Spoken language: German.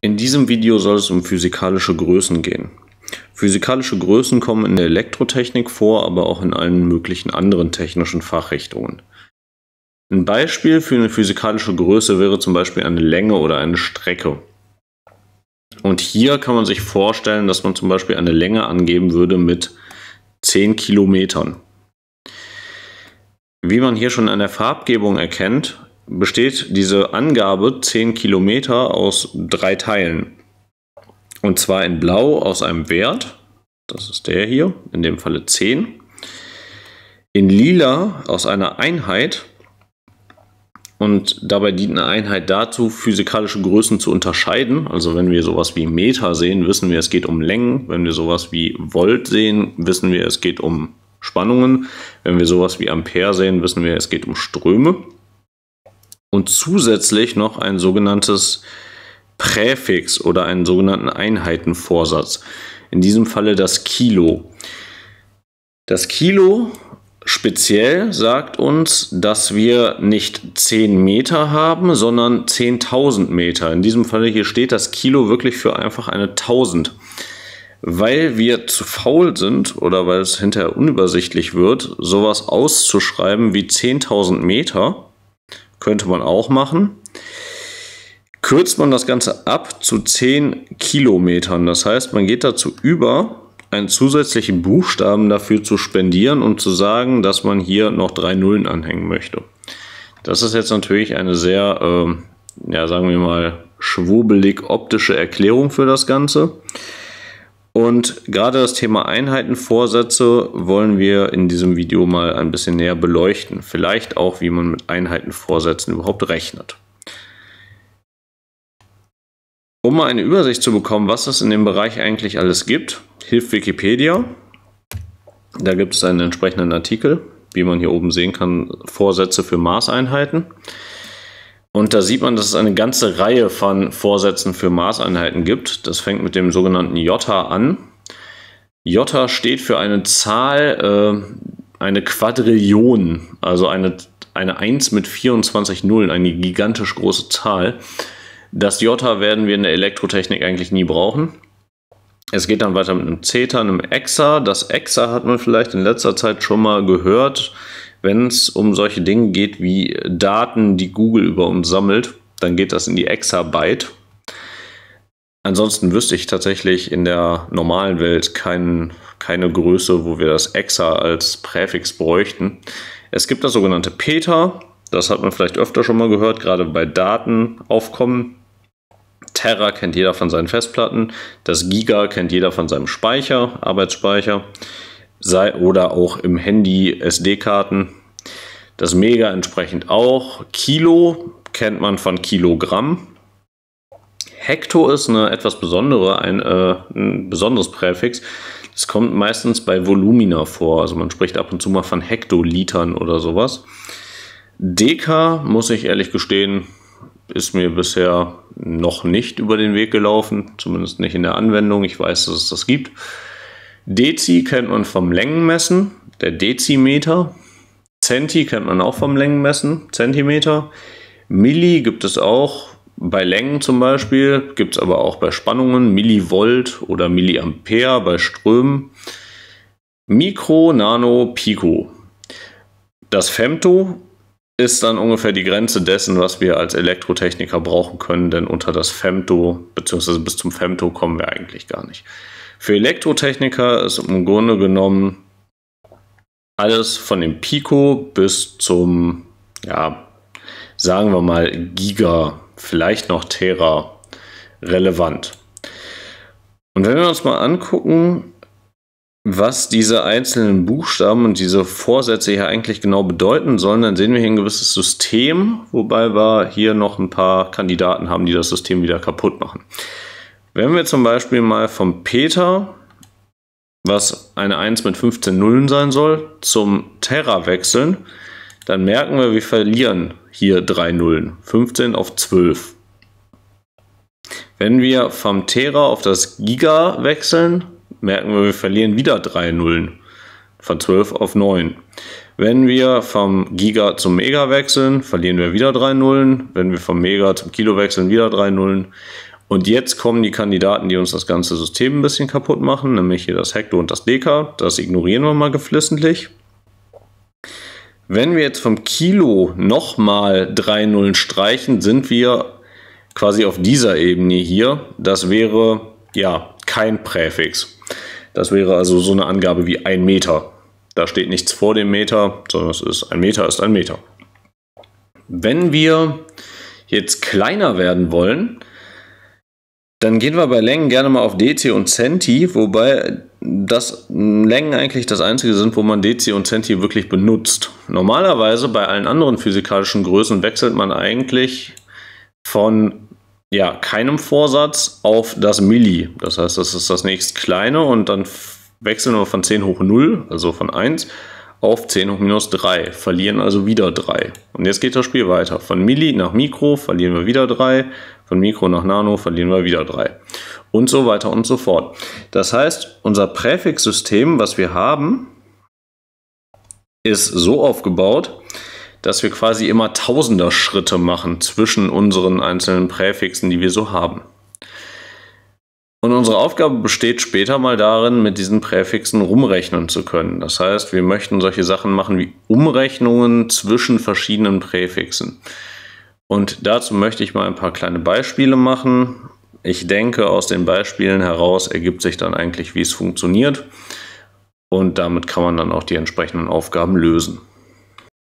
In diesem Video soll es um physikalische Größen gehen. Physikalische Größen kommen in der Elektrotechnik vor, aber auch in allen möglichen anderen technischen Fachrichtungen. Ein Beispiel für eine physikalische Größe wäre zum Beispiel eine Länge oder eine Strecke. Und hier kann man sich vorstellen, dass man zum Beispiel eine Länge angeben würde mit 10 Kilometern. Wie man hier schon an der Farbgebung erkennt, besteht diese Angabe 10 Kilometer aus drei Teilen. Und zwar in Blau aus einem Wert, das ist der hier, in dem Falle 10. In Lila aus einer Einheit, und dabei dient eine Einheit dazu, physikalische Größen zu unterscheiden. Also wenn wir sowas wie Meter sehen, wissen wir, es geht um Längen. Wenn wir sowas wie Volt sehen, wissen wir, es geht um Spannungen. Wenn wir sowas wie Ampere sehen, wissen wir, es geht um Ströme und zusätzlich noch ein sogenanntes Präfix oder einen sogenannten Einheitenvorsatz. In diesem Falle das Kilo. Das Kilo speziell sagt uns, dass wir nicht 10 Meter haben, sondern 10.000 Meter. In diesem Falle hier steht das Kilo wirklich für einfach eine 1000. Weil wir zu faul sind oder weil es hinterher unübersichtlich wird, sowas auszuschreiben wie 10.000 Meter, könnte man auch machen. Kürzt man das Ganze ab zu 10 Kilometern. Das heißt, man geht dazu über, einen zusätzlichen Buchstaben dafür zu spendieren und zu sagen, dass man hier noch drei Nullen anhängen möchte. Das ist jetzt natürlich eine sehr, äh, ja, sagen wir mal, schwurbelig optische Erklärung für das Ganze. Und gerade das Thema Einheitenvorsätze wollen wir in diesem Video mal ein bisschen näher beleuchten. Vielleicht auch, wie man mit Einheitenvorsätzen überhaupt rechnet. Um mal eine Übersicht zu bekommen, was es in dem Bereich eigentlich alles gibt, hilft Wikipedia. Da gibt es einen entsprechenden Artikel, wie man hier oben sehen kann, Vorsätze für Maßeinheiten. Und da sieht man, dass es eine ganze Reihe von Vorsätzen für Maßeinheiten gibt. Das fängt mit dem sogenannten J an. J steht für eine Zahl, äh, eine Quadrillion, also eine, eine 1 mit 24 Nullen, eine gigantisch große Zahl. Das J werden wir in der Elektrotechnik eigentlich nie brauchen. Es geht dann weiter mit einem Zeta, einem Exa. Das Exa hat man vielleicht in letzter Zeit schon mal gehört wenn es um solche Dinge geht wie Daten, die Google über uns sammelt, dann geht das in die Exabyte. Ansonsten wüsste ich tatsächlich in der normalen Welt kein, keine Größe, wo wir das Exa als Präfix bräuchten. Es gibt das sogenannte Peta, das hat man vielleicht öfter schon mal gehört, gerade bei Datenaufkommen. Terra kennt jeder von seinen Festplatten, das Giga kennt jeder von seinem Speicher, Arbeitsspeicher sei oder auch im Handy SD-Karten. Das Mega entsprechend auch. Kilo kennt man von Kilogramm. Hekto ist eine etwas besondere, ein, äh, ein besonderes Präfix. Es kommt meistens bei Volumina vor. Also man spricht ab und zu mal von Hektolitern oder sowas. Deka, muss ich ehrlich gestehen, ist mir bisher noch nicht über den Weg gelaufen. Zumindest nicht in der Anwendung. Ich weiß, dass es das gibt. Dezi kennt man vom Längenmessen, der Dezimeter. Centi kennt man auch vom Längenmessen, Zentimeter. Milli gibt es auch bei Längen zum Beispiel, gibt es aber auch bei Spannungen, Millivolt oder Milliampere bei Strömen. Mikro, Nano, Pico. Das Femto ist dann ungefähr die Grenze dessen, was wir als Elektrotechniker brauchen können, denn unter das Femto, beziehungsweise bis zum Femto kommen wir eigentlich gar nicht. Für Elektrotechniker ist im Grunde genommen alles von dem Pico bis zum, ja, sagen wir mal Giga, vielleicht noch Terra relevant. Und wenn wir uns mal angucken, was diese einzelnen Buchstaben und diese Vorsätze hier eigentlich genau bedeuten sollen, dann sehen wir hier ein gewisses System, wobei wir hier noch ein paar Kandidaten haben, die das System wieder kaputt machen. Wenn wir zum Beispiel mal vom Peter, was eine 1 mit 15 Nullen sein soll, zum Terra wechseln, dann merken wir, wir verlieren hier 3 Nullen. 15 auf 12. Wenn wir vom Terra auf das Giga wechseln, merken wir, wir verlieren wieder 3 Nullen. Von 12 auf 9. Wenn wir vom Giga zum Mega wechseln, verlieren wir wieder 3 Nullen. Wenn wir vom Mega zum Kilo wechseln, wieder 3 Nullen. Und jetzt kommen die Kandidaten, die uns das ganze System ein bisschen kaputt machen, nämlich hier das Hekto und das Deka. Das ignorieren wir mal geflissentlich. Wenn wir jetzt vom Kilo nochmal drei Nullen streichen, sind wir quasi auf dieser Ebene hier. Das wäre ja kein Präfix. Das wäre also so eine Angabe wie ein Meter. Da steht nichts vor dem Meter, sondern es ist ein Meter ist ein Meter. Wenn wir jetzt kleiner werden wollen, dann gehen wir bei Längen gerne mal auf DC und Centi, wobei das Längen eigentlich das einzige sind, wo man DC und Centi wirklich benutzt. Normalerweise bei allen anderen physikalischen Größen wechselt man eigentlich von ja, keinem Vorsatz auf das Milli. Das heißt, das ist das nächst kleine und dann wechseln wir von 10 hoch 0, also von 1, auf 10 hoch minus 3, verlieren also wieder 3. Und jetzt geht das Spiel weiter. Von Milli nach Mikro verlieren wir wieder 3, von Mikro nach Nano verlieren wir wieder drei. Und so weiter und so fort. Das heißt, unser Präfixsystem, was wir haben, ist so aufgebaut, dass wir quasi immer tausender Schritte machen zwischen unseren einzelnen Präfixen, die wir so haben. Und unsere Aufgabe besteht später mal darin, mit diesen Präfixen rumrechnen zu können. Das heißt, wir möchten solche Sachen machen wie Umrechnungen zwischen verschiedenen Präfixen. Und dazu möchte ich mal ein paar kleine Beispiele machen. Ich denke, aus den Beispielen heraus ergibt sich dann eigentlich, wie es funktioniert. Und damit kann man dann auch die entsprechenden Aufgaben lösen.